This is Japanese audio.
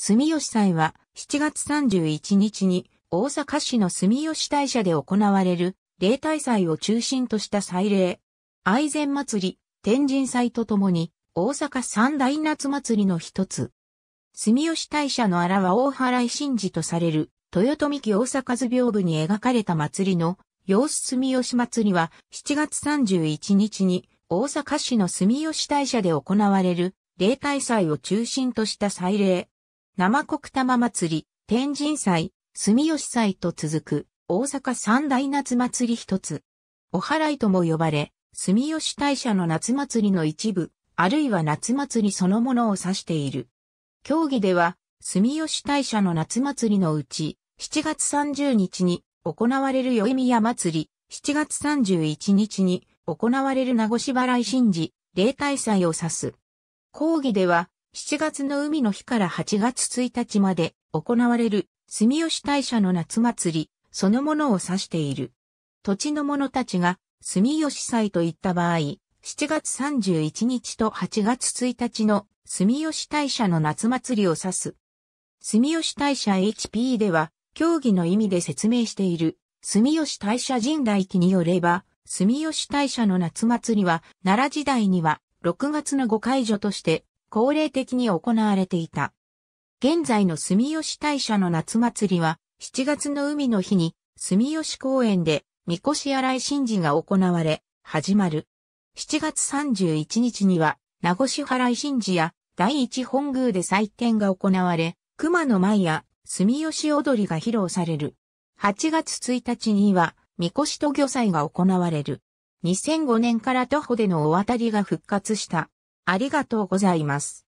住吉祭は7月31日に大阪市の住吉大社で行われる例大祭を中心とした祭礼。愛禅祭り、天神祭とともに大阪三大夏祭りの一つ。住吉大社の荒は大原井神事とされる豊臣家大阪図屏風に描かれた祭りの様子住吉祭りは7月31日に大阪市の住吉大社で行われる例大祭を中心とした祭礼。生国玉祭り、天神祭、住吉祭と続く、大阪三大夏祭り一つ。お祓いとも呼ばれ、住吉大社の夏祭りの一部、あるいは夏祭りそのものを指している。競技では、住吉大社の夏祭りのうち、7月30日に行われる宵宮祭り、7月31日に行われる名護芝居神事、霊大祭を指す。講義では、7月の海の日から8月1日まで行われる住吉大社の夏祭りそのものを指している。土地の者たちが住吉祭といった場合、7月31日と8月1日の住吉大社の夏祭りを指す。住吉大社 HP では、競技の意味で説明している、住吉大社神代記によれば、住吉大社の夏祭りは、奈良時代には、6月の御解除として、恒例的に行われていた。現在の住吉大社の夏祭りは、7月の海の日に、住吉公園で、みこし洗い神事が行われ、始まる。7月31日には、名護市払い神事や、第一本宮で祭典が行われ、熊の舞や住吉踊りが披露される。8月1日には、みこしと魚祭が行われる。2005年から徒歩でのお渡りが復活した。ありがとうございます。